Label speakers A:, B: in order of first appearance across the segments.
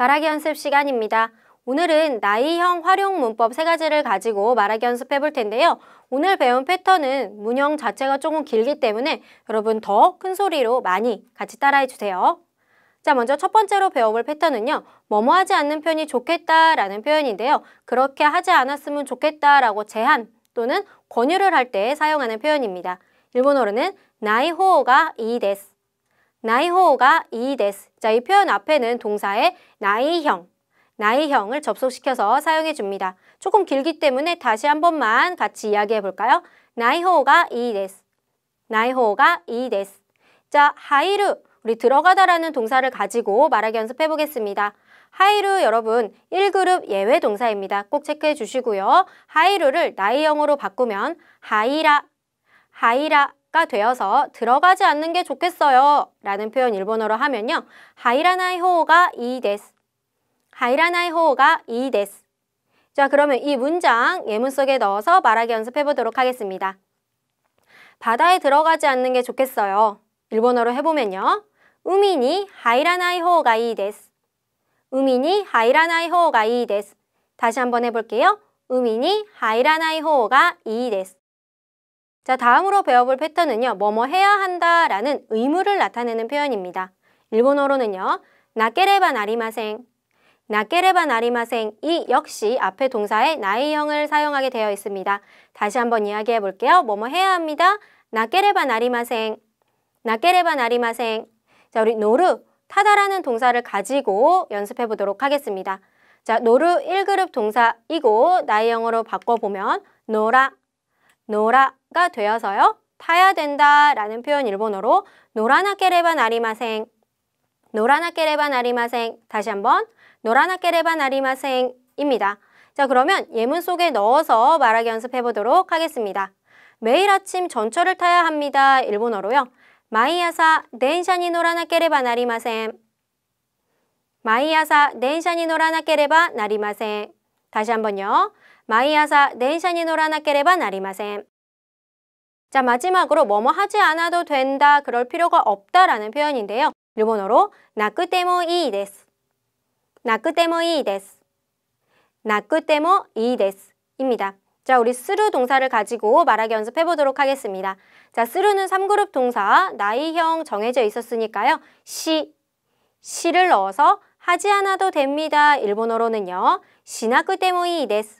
A: 말하기 연습 시간입니다. 오늘은 나이형 활용 문법 세 가지를 가지고 말하기 연습해 볼 텐데요. 오늘 배운 패턴은 문형 자체가 조금 길기 때문에 여러분 더 큰 소리로 많이 같이 따라해 주세요. 자, 먼저 첫 번째로 배워볼 패턴은요. 뭐뭐 하지 않는 편이 좋겠다라는 표현인데요. 그렇게 하지 않았으면 좋겠다라고 제한 또는 권유를 할 때 사용하는 표현입니다. 일본어로는 나이호가 이 데스 나이호가 이 데스. 자, 이 표현 앞에는 동사의 나이형, 나이형을 접속시켜서 사용해 줍니다. 조금 길기 때문에 다시 한 번만 같이 이야기해 볼까요? 나이호가 이 데스. 나이호가 이 데스. 자, 하이루. 우리 들어가다라는 동사를 가지고 말하기 연습해 보겠습니다. 하이루 여러분 1그룹 예외 동사입니다. 꼭 체크해 주시고요. 하이루를 나이형으로 바꾸면 하이라, 하이라 가 되어서 들어가지 않는 게 좋겠어요 라는 표현 일본어로 하면요. 하이라나이 호가 이데스 하이라나이 호가 이데스 자 그러면 이 문장 예문 속에 넣어서 말하기 연습해 보도록 하겠습니다. 바다에 들어가지 않는 게 좋겠어요. 일본어로 해보면요. 우미니 하이라나이 호가 이데스 우미니 하이라나이 호가 이데스 다시 한번 해볼게요. 우미니 하이라나이 호가 이데스 자, 다음으로 배워볼 패턴은요. 뭐뭐 해야 한다라는 의무를 나타내는 표현입니다. 일본어로는요. 나케레바 나리마생, 나케레바 나리마생 이 역시 앞에 동사의 나이형을 사용하게 되어 있습니다. 다시 한번 이야기해 볼게요. 뭐뭐 해야 합니다. 나케레바 나리마생, 나케레바 나리마생 자, 우리 노르 타다라는 동사를 가지고 연습해 보도록 하겠습니다. 자, 노르 1그룹 동사이고 나이형으로 바꿔보면 노라, 노라가 되어서요. 타야 된다 라는 표현 일본어로 노라나케레바 나리마생 노라나케레바 나리마생 다시 한번 노라나케레바 나리마생입니다. 자 그러면 예문 속에 넣어서 말하기 연습해 보도록 하겠습니다. 매일 아침 전철을 타야 합니다. 일본어로요. 마이야사 덴샤니 노라나케레바 나리마생 마이야사 덴샤니 노라나케레바 나리마생 다시 한번요. 毎朝電車に乗らなければなりません。자, 마지막으로 뭐뭐 하지 않아도 된다, 그럴 필요가 없다라는 표현인데요. 일본어로 나쿠테모 이이 데스. 나쿠테모 이이 데스. 나쿠테모 이이 데스. 입니다. 자, 우리 스루 동사를 가지고 말하기 연습해 보도록 하겠습니다. 자, 스루는 3그룹 동사, 나이형 정해져 있었으니까요. 시, 시를 넣어서 하지 않아도 됩니다. 일본어로는요. 시나쿠테모이 데스.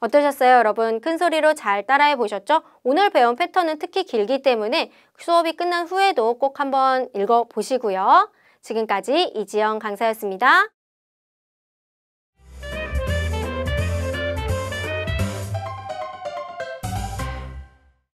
A: 어떠셨어요 여러분? 큰 소리로 잘 따라해 보셨죠? 오늘 배운 패턴은 특히 길기 때문에 수업이 끝난 후에도 꼭 한번 읽어보시고요. 지금까지 이지영 강사였습니다.